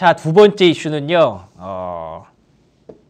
자, 두 번째 이슈는요. 어,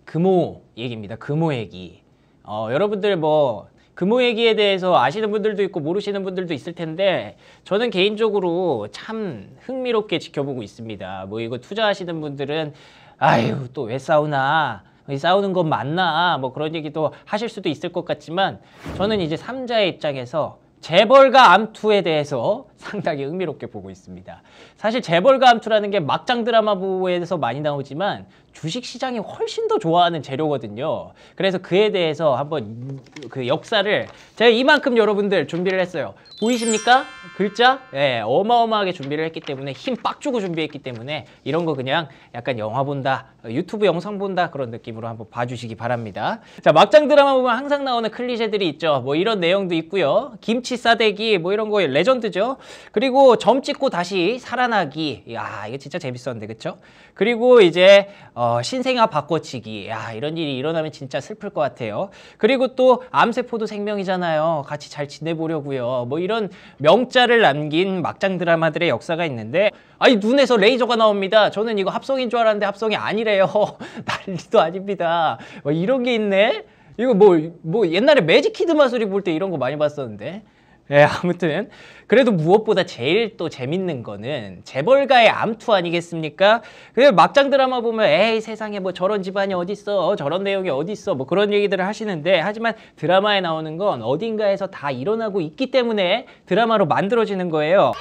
금호 얘기입니다. 금호 얘기. 어, 여러분들 뭐 금호 얘기에 대해서 아시는 분들도 있고 모르시는 분들도 있을 텐데 저는 개인적으로 참 흥미롭게 지켜보고 있습니다. 뭐 이거 투자하시는 분들은 아유 또 왜 싸우나 싸우는 건 맞나 뭐 그런 얘기도 하실 수도 있을 것 같지만 저는 이제 삼자의 입장에서 재벌과 암투에 대해서 상당히 흥미롭게 보고 있습니다. 사실 재벌 암투라는게 막장 드라마부에서 부 많이 나오지만 주식 시장이 훨씬 더 좋아하는 재료거든요. 그래서 그에 대해서 한번 그 역사를 제가 이만큼 여러분들 준비를 했어요. 보이십니까? 글자? 예, 네, 어마어마하게 준비를 했기 때문에 힘 빡 주고 준비했기 때문에 이런 거 그냥 약간 영화 본다, 유튜브 영상 본다 그런 느낌으로 한번 봐주시기 바랍니다. 자, 막장 드라마 보면 항상 나오는 클리셰들이 있죠. 뭐 이런 내용도 있고요. 김치 싸대기 뭐 이런 거에 레전드죠. 그리고 점 찍고 다시 살아나기. 야, 이거 진짜 재밌었는데, 그쵸? 그리고 이제, 어, 신생아 바꿔치기. 야, 이런 일이 일어나면 진짜 슬플 것 같아요. 그리고 또 암세포도 생명이잖아요. 같이 잘 지내보려고요. 뭐 이런 명자를 남긴 막장 드라마들의 역사가 있는데, 아니, 눈에서 레이저가 나옵니다. 저는 이거 합성인 줄 알았는데 합성이 아니래요. 난리도 아닙니다. 뭐 이런 게 있네? 이거 뭐, 뭐 옛날에 매직키드 마술이 볼 때 이런 거 많이 봤었는데. 예, 아무튼 그래도 무엇보다 제일 또 재밌는 거는 재벌가의 암투 아니겠습니까? 그래서 막장 드라마 보면 에이 세상에 뭐 저런 집안이 어딨어 어, 저런 내용이 어딨어 뭐 그런 얘기들을 하시는데 하지만 드라마에 나오는 건 어딘가에서 다 일어나고 있기 때문에 드라마로 만들어지는 거예요.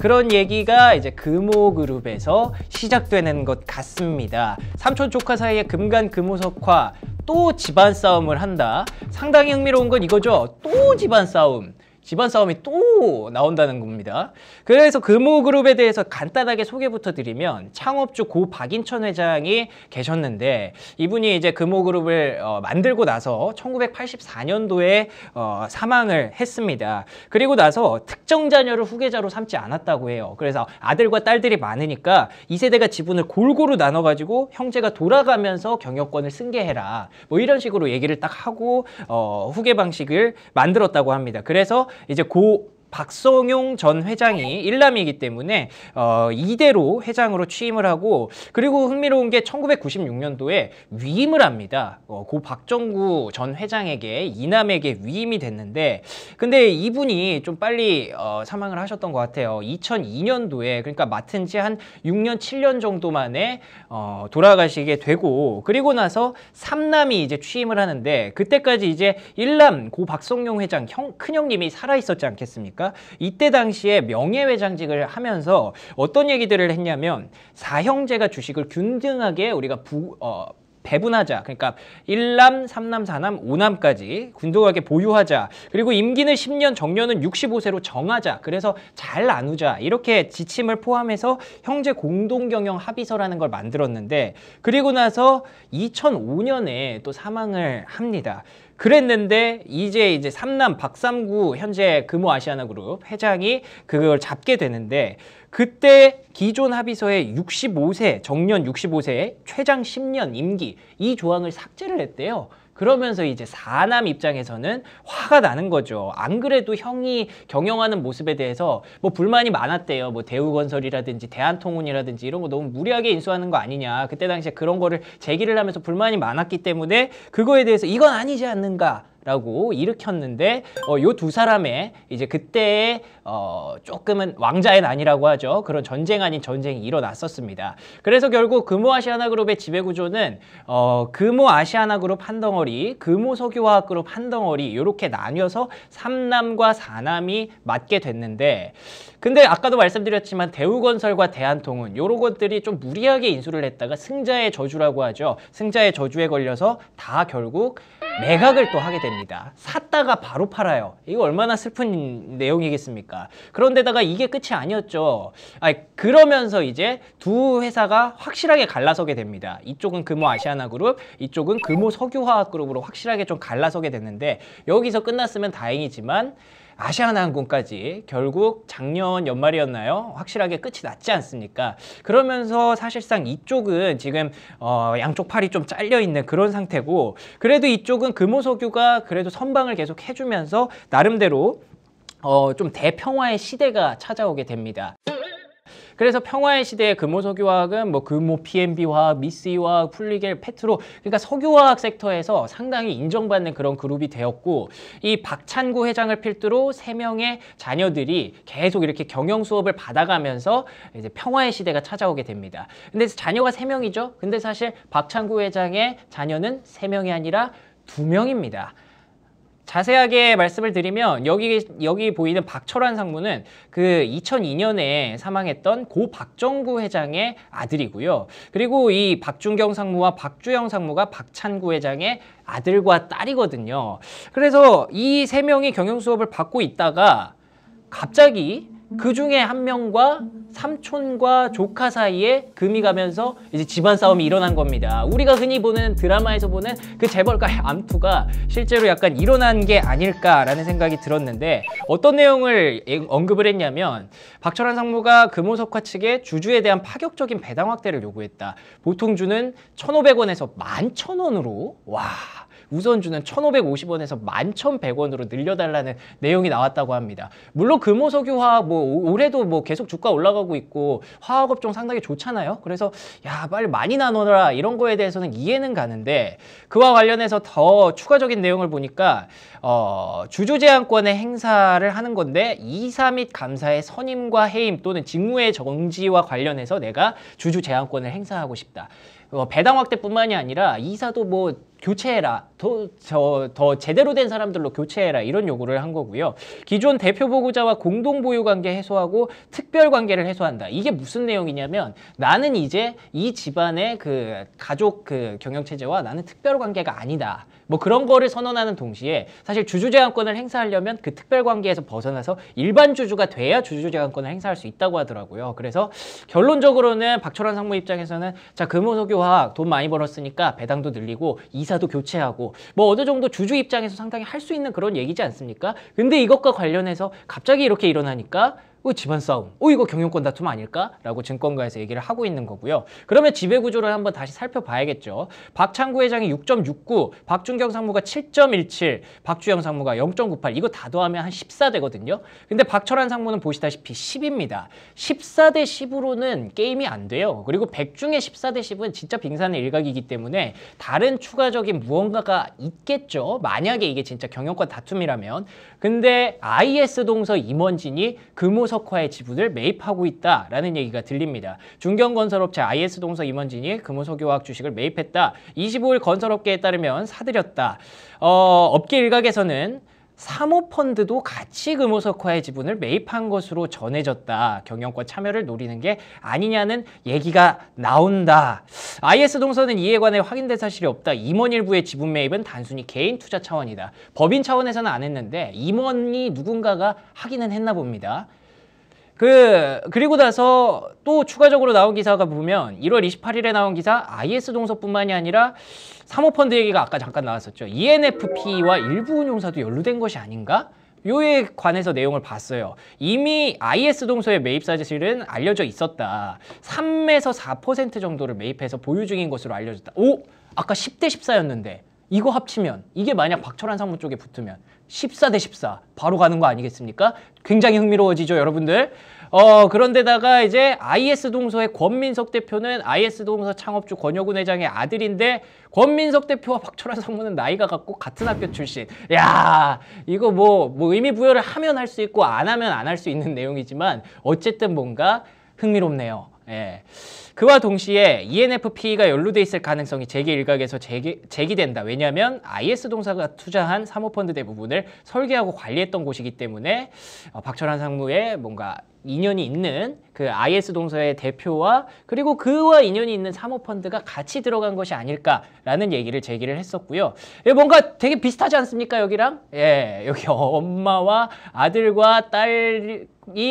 그런 얘기가 이제 금호그룹에서 시작되는 것 같습니다. 삼촌 조카 사이의 금간 금호석화 또 집안 싸움을 한다. 상당히 흥미로운 건 이거죠. 또 집안 싸움. 집안 싸움이 또 나온다는 겁니다. 그래서 금호그룹에 대해서 간단하게 소개부터 드리면 창업주 고 박인천 회장이 계셨는데 이분이 이제 금호그룹을 어, 만들고 나서 1984년도에 어, 사망을 했습니다. 그리고 나서 특정 자녀를 후계자로 삼지 않았다고 해요. 그래서 아들과 딸들이 많으니까 이세대가 지분을 골고루 나눠가지고 형제가 돌아가면서 경영권을 승계해라. 뭐 이런 식으로 얘기를 딱 하고 어, 후계 방식을 만들었다고 합니다. 그래서 이제 고 박성용 전 회장이 일남이기 때문에 어, 이대로 회장으로 취임을 하고 그리고 흥미로운 게 1996년도에 위임을 합니다. 어, 고 박정구 전 회장에게 이남에게 위임이 됐는데 근데 이분이 좀 빨리 어, 사망을 하셨던 것 같아요. 2002년도에 그러니까 맡은 지 한 6년 7년 정도 만에 어, 돌아가시게 되고 그리고 나서 3남이 이제 취임을 하는데 그때까지 이제 일남고 박성용 회장 형, 큰형님이 살아있었지 않겠습니까? 않습니까? 이때 당시에 명예회장직을 하면서 어떤 얘기들을 했냐면 사형제가 주식을 균등하게 우리가 부, 어, 배분하자. 그러니까 1남3남4남5남까지군등하게 보유하자. 그리고 임기는 10년, 정년은 65세로 정하자. 그래서 잘 나누자. 이렇게 지침을 포함해서 형제 공동경영 합의서라는 걸 만들었는데 그리고 나서 2005년에 또 사망을 합니다. 그랬는데 이제 이제 삼남 박삼구 현재 금호 아시아나 그룹 회장이 그걸 잡게 되는데 그때 기존 합의서에 65세 정년 65세 최장 10년 임기 이 조항을 삭제를 했대요. 그러면서 이제 사남 입장에서는 화가 나는 거죠. 안 그래도 형이 경영하는 모습에 대해서 뭐 불만이 많았대요. 뭐 대우건설이라든지 대한통운이라든지 이런 거 너무 무리하게 인수하는 거 아니냐. 그때 당시에 그런 거를 제기를 하면서 불만이 많았기 때문에 그거에 대해서 이건 아니지 않는가. 라고 일으켰는데 어, 요 두 사람의 이제 그때의 어, 조금은 왕자의 난이라고 하죠. 그런 전쟁 아닌 전쟁이 일어났었습니다. 그래서 결국 금호 아시아나그룹의 지배구조는 어, 금호 아시아나그룹 한 덩어리, 금호 석유화학그룹 한 덩어리 이렇게 나뉘어서 삼남과사남이 맞게 됐는데 근데 아까도 말씀드렸지만 대우건설과 대한통운 요런 것들이 좀 무리하게 인수를 했다가 승자의 저주라고 하죠. 승자의 저주에 걸려서 다 결국 매각을 또 하게 됩니다. 아닙니다. 샀다가 바로 팔아요. 이거 얼마나 슬픈 내용이겠습니까? 그런데다가 이게 끝이 아니었죠. 아니, 그러면서 이제 두 회사가 확실하게 갈라서게 됩니다. 이쪽은 금호 아시아나 그룹, 이쪽은 금호 석유화학 그룹으로 확실하게 좀 갈라서게 됐는데 여기서 끝났으면 다행이지만 아시아나항공까지 결국 작년 연말이었나요? 확실하게 끝이 났지 않습니까? 그러면서 사실상 이쪽은 지금 어, 양쪽 팔이 좀 잘려 있는 그런 상태고 그래도 이쪽은 금호석유가 그래도 선방을 계속 해주면서 나름대로 어, 좀 대평화의 시대가 찾아오게 됩니다. 그래서 평화의 시대에 금호석유화학은 뭐 금호 PMB화학, 미스화학, 풀리겔, 페트로 그러니까 석유화학 섹터에서 상당히 인정받는 그런 그룹이 되었고 이 박찬구 회장을 필두로 세명의 자녀들이 계속 이렇게 경영 수업을 받아가면서 이제 평화의 시대가 찾아오게 됩니다. 근데 자녀가 세명이죠 근데 사실 박찬구 회장의 자녀는 세명이 아니라 두명입니다 자세하게 말씀을 드리면 여기 여기 보이는 박철환 상무는 그 2002년에 사망했던 고 박정구 회장의 아들이고요. 그리고 이 박준경 상무와 박주영 상무가 박찬구 회장의 아들과 딸이거든요. 그래서 이 세 명이 경영 수업을 받고 있다가 갑자기 그 중에 한 명과 삼촌과 조카 사이에 금이 가면서 이제 집안 싸움이 일어난 겁니다. 우리가 흔히 보는 드라마에서 보는 그 재벌가의 암투가 실제로 약간 일어난 게 아닐까라는 생각이 들었는데 어떤 내용을 예, 언급을 했냐면 박철환 상무가 금호석화 측에 주주에 대한 파격적인 배당 확대를 요구했다. 보통 주는 천오백 원에서 만 천원으로 와 우선주는 1,550원에서 11,100원으로 늘려달라는 내용이 나왔다고 합니다. 물론 금호석유화학 그 뭐 올해도 뭐 계속 주가 올라가고 있고 화학업종 상당히 좋잖아요. 그래서 야 빨리 많이 나눠라 이런 거에 대해서는 이해는 가는데 그와 관련해서 더 추가적인 내용을 보니까 어, 주주제한권의 행사를 하는 건데 이사 및 감사의 선임과 해임 또는 직무의 정지와 관련해서 내가 주주제한권을 행사하고 싶다. 어, 배당 확대뿐만이 아니라 이사도 뭐 교체해라. 더, 저, 더 제대로 된 사람들로 교체해라. 이런 요구를 한 거고요. 기존 대표 보고자와 공동 보유 관계 해소하고 특별 관계를 해소한다. 이게 무슨 내용이냐면 나는 이제 이 집안의 그 가족 그 경영 체제와 나는 특별 관계가 아니다. 뭐 그런 거를 선언하는 동시에 사실 주주제한권을 행사하려면 그 특별관계에서 벗어나서 일반 주주가 돼야 주주제한권을 행사할 수 있다고 하더라고요. 그래서 결론적으로는 박철환 상무 입장에서는 자 금호석유화학 돈 많이 벌었으니까 배당도 늘리고 이사도 교체하고 뭐 어느 정도 주주 입장에서 상당히 할 수 있는 그런 얘기지 않습니까? 근데 이것과 관련해서 갑자기 이렇게 일어나니까 어, 집안 싸움, 어, 이거 경영권 다툼 아닐까? 라고 증권가에서 얘기를 하고 있는 거고요. 그러면 지배구조를 한번 다시 살펴봐야겠죠. 박창구 회장이 6.69, 박준경 상무가 7.17, 박주영 상무가 0.98 이거 다 더하면 한14 되거든요. 근데 박철환 상무는 보시다시피 10입니다. 14대 10으로는 게임이 안 돼요. 그리고 100 중에 14대 10은 진짜 빙산의 일각이기 때문에 다른 추가적인 무언가가 있겠죠. 만약에 이게 진짜 경영권 다툼이라면. 근데 IS 동서 임원진이 금호서 이석화의 지분을 매입하고 있다라는 얘기가 들립니다. 중견건설업체 IS동석 임원진이 금호석유화학 주식을 매입했다. 25일 건설업계에 따르면 사들였다. 어, 업계 일각에서는 사모펀드도 같이 금호석화의 지분을 매입한 것으로 전해졌다. 경영권 참여를 노리는 게 아니냐는 얘기가 나온다. IS동서는 이에 관해 확인된 사실이 없다. 임원일부의 지분 매입은 단순히 개인 투자 차원이다. 법인 차원에서는 안 했는데 임원이 누군가가 하기는 했나 봅니다. 그 그리고 나서 또 추가적으로 나온 기사가 보면 1월 28일에 나온 기사 IS 동서뿐만이 아니라 사모펀드 얘기가 아까 잠깐 나왔었죠. ENFP와 일부 운용사도 연루된 것이 아닌가? 요에 관해서 내용을 봤어요. 이미 IS 동서의 매입 사실은 알려져 있었다. 3에서 4% 정도를 매입해서 보유 중인 것으로 알려졌다. 오! 아까 10대 14였는데 이거 합치면 이게 만약 박철환 상무 쪽에 붙으면 14대14 바로 가는 거 아니겠습니까? 굉장히 흥미로워지죠 여러분들 어 그런데다가 이제 IS 동서의 권민석 대표는 IS 동서 창업주 권여군 회장의 아들인데 권민석 대표와 박철환 상무는 나이가 같고 같은 학교 출신 야 이거 뭐뭐 뭐 의미 부여를 하면 할 수 있고 안 하면 안 할 수 있는 내용이지만 어쨌든 뭔가 흥미롭네요 예. 그와 동시에 ENFP가 연루돼 있을 가능성이 재계 일각에서 제기, 제기된다. 왜냐하면 IS 동사가 투자한 사모펀드 대부분을 설계하고 관리했던 곳이기 때문에 어, 박철환 상무의 뭔가 인연이 있는 그 IS 동서의 대표와 그리고 그와 인연이 있는 사모펀드가 같이 들어간 것이 아닐까라는 얘기를 제기를 했었고요. 예, 뭔가 되게 비슷하지 않습니까 여기랑? 예, 여기 엄마와 아들과 딸이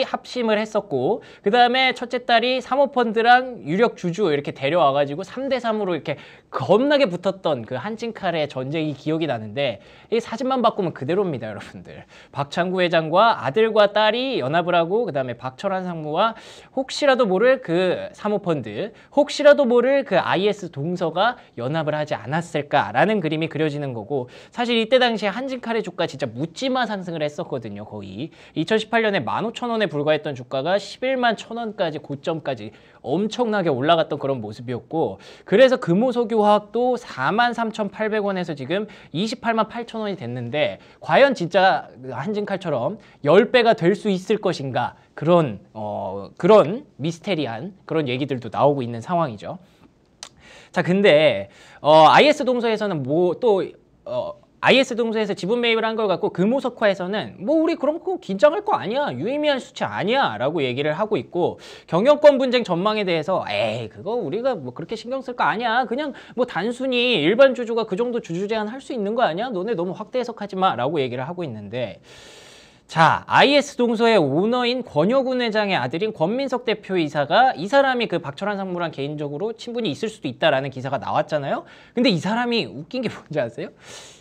합심을 했었고 그 다음에 첫째 딸이 사모펀드랑 유력 주주 이렇게 데려와가지고 3대3으로 이렇게 겁나게 붙었던 그 한진칼의 전쟁이 기억이 나는데 이 사진만 바꾸면 그대로입니다 여러분들 박창구 회장과 아들과 딸이 연합을 하고 그 다음에 박철환 상무와 혹시라도 모를 그 사모펀드, 혹시라도 모를 그 IS 동서가 연합을 하지 않았을까라는 그림이 그려지는 거고 사실 이때 당시에 한진칼의 주가 진짜 묻지마 상승을 했었거든요, 거의. 2018년에 15,000원에 불과했던 주가가 11만 1,000원까지 고점까지 엄청나게 올라갔던 그런 모습이었고 그래서 금호석유화학도 그 43,800원에서 지금 28만 8천원이 됐는데 과연 진짜 한진칼처럼 10배가 될 수 있을 것인가 그런 어 그런 미스테리한 그런 얘기들도 나오고 있는 상황이죠. 자 근데 어 IS 동서에서는 뭐 또어 IS 동서에서 지분 매입을 한 걸 갖고 금호석화에서는 그 뭐 우리 그런 거 긴장할 거 아니야 유의미한 수치 아니야 라고 얘기를 하고 있고 경영권 분쟁 전망에 대해서 에이 그거 우리가 뭐 그렇게 신경 쓸 거 아니야 그냥 뭐 단순히 일반 주주가 그 정도 주주 제한 할 수 있는 거 아니야 너네 너무 확대 해석하지 마 라고 얘기를 하고 있는데 자, IS 동서의 오너인 권혁운 회장의 아들인 권민석 대표이사가 이 사람이 그 박철환 상무랑 개인적으로 친분이 있을 수도 있다라는 기사가 나왔잖아요. 근데 이 사람이 웃긴 게 뭔지 아세요?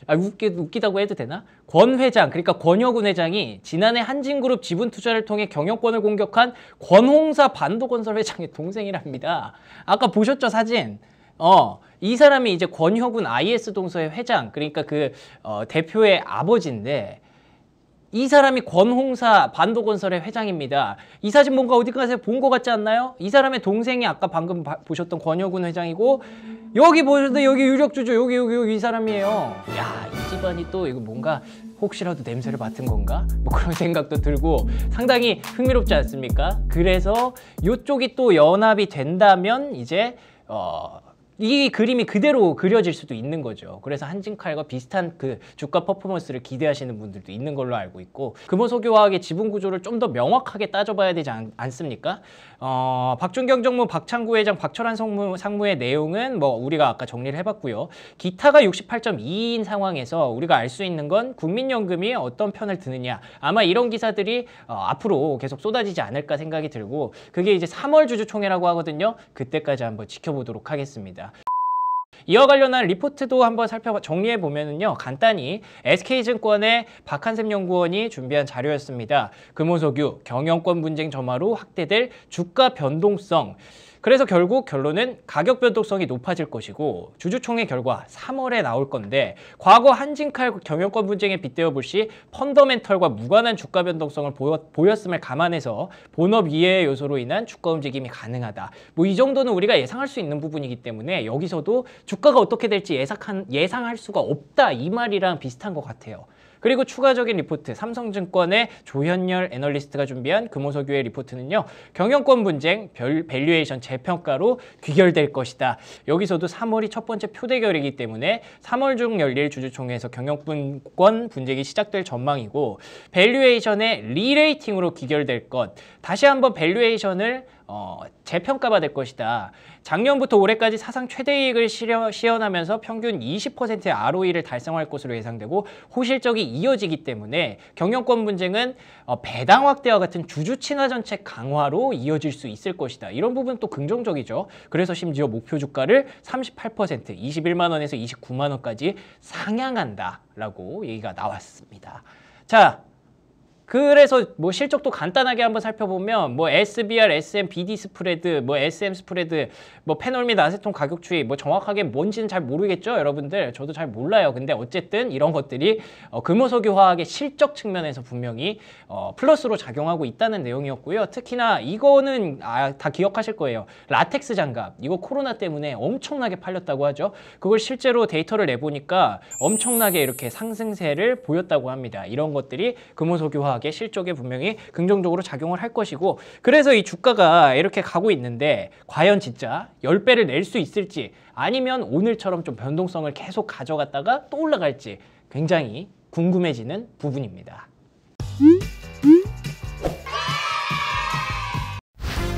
아, 웃기, 웃기다고 해도 되나? 권 회장, 그러니까 권혁운 회장이 지난해 한진그룹 지분 투자를 통해 경영권을 공격한 권홍사 반도건설 회장의 동생이랍니다. 아까 보셨죠, 사진? 어, 이 사람이 이제 권혁운 IS 동서의 회장, 그러니까 그 어, 대표의 아버지인데 이 사람이 권홍사 반도건설의 회장입니다. 이 사진 뭔가 어디 가서 본것 같지 않나요? 이 사람의 동생이 아까 방금 바, 보셨던 권혁훈 회장이고 여기 보셨는데 여기 유력주주 여기 여기 여기 이 사람이에요. 야 이 집안이 또 이거 뭔가 혹시라도 냄새를 맡은 건가? 뭐 그런 생각도 들고 상당히 흥미롭지 않습니까? 그래서 이쪽이 또 연합이 된다면 이제 어, 이 그림이 그대로 그려질 수도 있는 거죠. 그래서 한진칼과 비슷한 그 주가 퍼포먼스를 기대하시는 분들도 있는 걸로 알고 있고 금호석유화학의 지분 구조를 좀 더 명확하게 따져봐야 되지 않, 습니까 어, 박준경 정무, 박창구 회장, 박철환 성무, 상무의 내용은 뭐 우리가 아까 정리를 해봤고요. 기타가 68.2인 상황에서 우리가 알 수 있는 건 국민연금이 어떤 편을 드느냐 아마 이런 기사들이 어, 앞으로 계속 쏟아지지 않을까 생각이 들고 그게 이제 3월 주주총회라고 하거든요. 그때까지 한번 지켜보도록 하겠습니다. 이와 관련한 리포트도 한번 살펴 정리해 보면은요. 간단히 SK증권의 박한샘 연구원이 준비한 자료였습니다. 금호석유 경영권 분쟁 점화로 확대될 주가 변동성 그래서 결국 결론은 가격 변동성이 높아질 것이고 주주총회 결과 3월에 나올 건데 과거 한진칼 경영권 분쟁에 빗대어 볼 시 펀더멘털과 무관한 주가 변동성을 보였, 음을 감안해서 본업 이해 요소로 인한 주가 움직임이 가능하다. 뭐 이 정도는 우리가 예상할 수 있는 부분이기 때문에 여기서도 주가가 어떻게 될지 예상한, 예상할 수가 없다 이 말이랑 비슷한 것 같아요. 그리고 추가적인 리포트 삼성증권의 조현열 애널리스트가 준비한 금호석유의 리포트는요. 경영권 분쟁, 별, 밸류에이션 재평가로 귀결될 것이다. 여기서도 3월이 첫 번째 표대결이기 때문에 3월 중 열릴 주주총회에서 경영권 분쟁이 시작될 전망이고 밸류에이션의 리레이팅으로 귀결될 것 다시 한번 밸류에이션을 어, 재평가받을 것이다. 작년부터 올해까지 사상 최대 이익을 실현, 시현하면서 평균 20%의 ROE를 달성할 것으로 예상되고 호실적이 이어지기 때문에 경영권 분쟁은 어, 배당 확대와 같은 주주 친화 정책 강화로 이어질 수 있을 것이다. 이런 부분 또 긍정적이죠. 그래서 심지어 목표 주가를 38%, 21만 원에서 29만 원까지 상향한다라고 얘기가 나왔습니다. 자, 그래서 뭐 실적도 간단하게 한번 살펴보면 뭐 SBR, SM, BD 스프레드, 뭐 SM 스프레드, 뭐 페놀 드 아세톤 가격 추이 뭐 정확하게 뭔지는 잘 모르겠죠 여러분들 저도 잘 몰라요 근데 어쨌든 이런 것들이 어, 금호석유화학의 실적 측면에서 분명히 어, 플러스로 작용하고 있다는 내용이었고요 특히나 이거는 아, 다 기억하실 거예요 라텍스 장갑 이거 코로나 때문에 엄청나게 팔렸다고 하죠 그걸 실제로 데이터를 내보니까 엄청나게 이렇게 상승세를 보였다고 합니다 이런 것들이 금호석유화학 가게 실적에 분명히 긍정적으로 작용을 할 것이고 그래서 이 주가가 이렇게 가고 있는데 과연 진짜 10배를 낼 수 있을지 아니면 오늘처럼 좀 변동성을 계속 가져갔다가 또 올라갈지 굉장히 궁금해지는 부분입니다.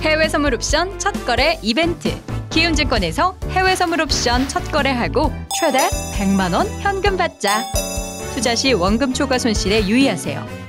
해외 선물 옵션 첫 거래 이벤트 기움증권에서 해외 선물 옵션 첫 거래하고 최대 100만 원 현금 받자 투자 시 원금 초과 손실에 유의하세요.